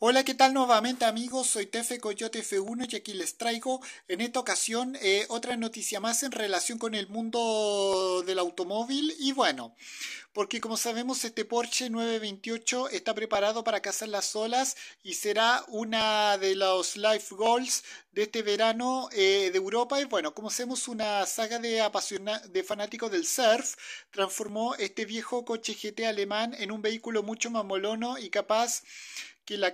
Hola, ¿qué tal nuevamente amigos? Soy Tefe Coyote F1 y aquí les traigo en esta ocasión eh, otra noticia más en relación con el mundo del automóvil y bueno, porque como sabemos este Porsche 928 está preparado para cazar las olas y será una de los life goals de este verano eh, de Europa y bueno, como sabemos una saga de, de fanáticos del surf transformó este viejo coche GT alemán en un vehículo mucho más molono y capaz que la,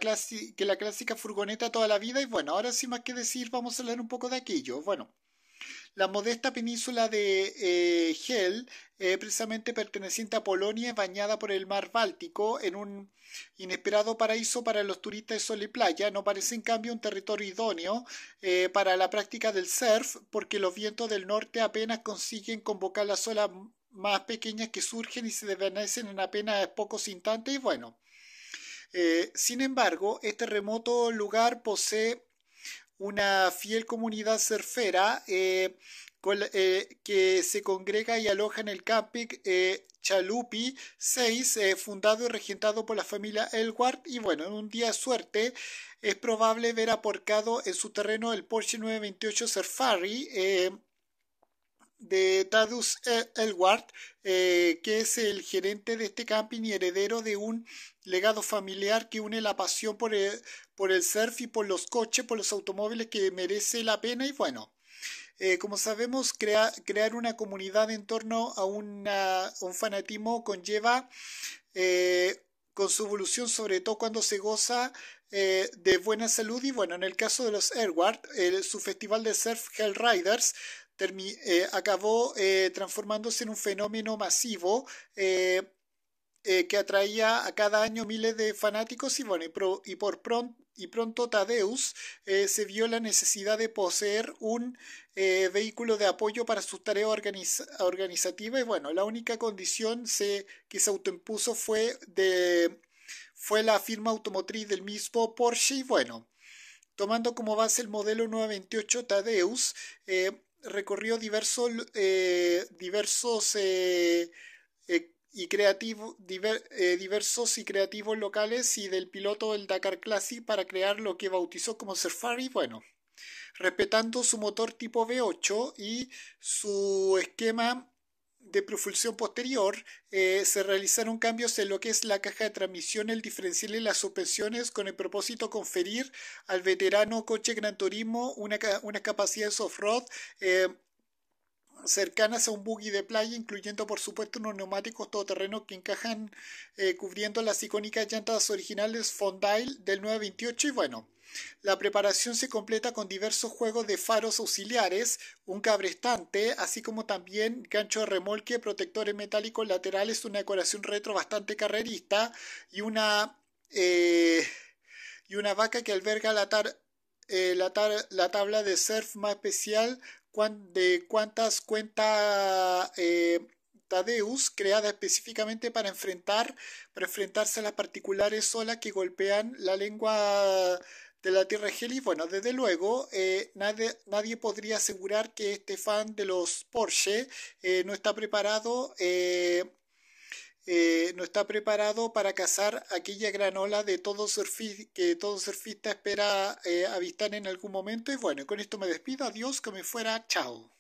clásica furgoneta toda la vida y bueno, ahora sin más que decir vamos a hablar un poco de aquello. Bueno, la modesta península de eh, Hel, precisamente perteneciente a Polonia, es bañada por el mar Báltico en un inesperado paraíso para los turistas de sol y playa. No parece, en cambio, un territorio idóneo eh, para la práctica del surf, porque los vientos del norte apenas consiguen convocar las olas más pequeñas que surgen y se desvanecen en apenas pocos instantes. Y bueno, eh, sin embargo, este remoto lugar posee una fiel comunidad surfera eh, eh, que se congrega y aloja en el camping Chalupi 6, fundado y regentado por la familia Elward. Y bueno, en un día suerte es probable ver aporcado en su terreno el Porsche 928 Safari de Tadus e- Elward, eh, que es el gerente de este camping y heredero de un legado familiar que une la pasión por el, surf y por los coches, por los automóviles que merece la pena y bueno. Eh, como sabemos, crear una comunidad en torno a un fanatismo conlleva eh, con su evolución, sobre todo cuando se goza de buena salud. Y bueno, en el caso de los Elward, su festival de surf Hell Riders eh, acabó eh, transformándose en un fenómeno masivo eh, que atraía a cada año miles de fanáticos y, bueno, por pronto y Tadeus se vio la necesidad de poseer un vehículo de apoyo para sus tareas organizativa organizativas y bueno, la única condición que se autoimpuso fue, de, fue la firma automotriz del mismo Porsche y bueno, tomando como base el modelo 928 Tadeus, eh, recorrió eh, diversos, eh, eh, diversos y diversos creativos locales y del piloto del Dakar Classic para crear lo que bautizó como Surfari, bueno, respetando su motor tipo V8 y su esquema de propulsión posterior eh, se realizaron cambios en lo que es la caja de transmisión, el diferencial y las suspensiones con el propósito de conferir al veterano coche Gran Turismo una, una capacidad soft-road eh, cercanas a un buggy de playa, incluyendo por supuesto unos neumáticos todoterrenos que encajan eh, cubriendo las icónicas llantas originales Fondale del 928 y bueno, la preparación se completa con diversos juegos de faros auxiliares, un cabrestante, así como también gancho de remolque, protectores metálicos laterales, una decoración retro bastante carrerista y una, eh, y una vaca que alberga la, eh, la tabla de surf más especial de cuántas cuentas eh, Tadeus creada específicamente para enfrentar para enfrentarse a las particulares olas que golpean la lengua de la Tierra Heli. Bueno, desde luego, eh, nadie, nadie, podría asegurar que este fan de los Porsche eh, no está preparado. Eh, no está preparado para cazar aquella granola de todo que todo surfista espera eh, avistar en algún momento. Y bueno, con esto me despido. Adiós, que me fuera. Chao.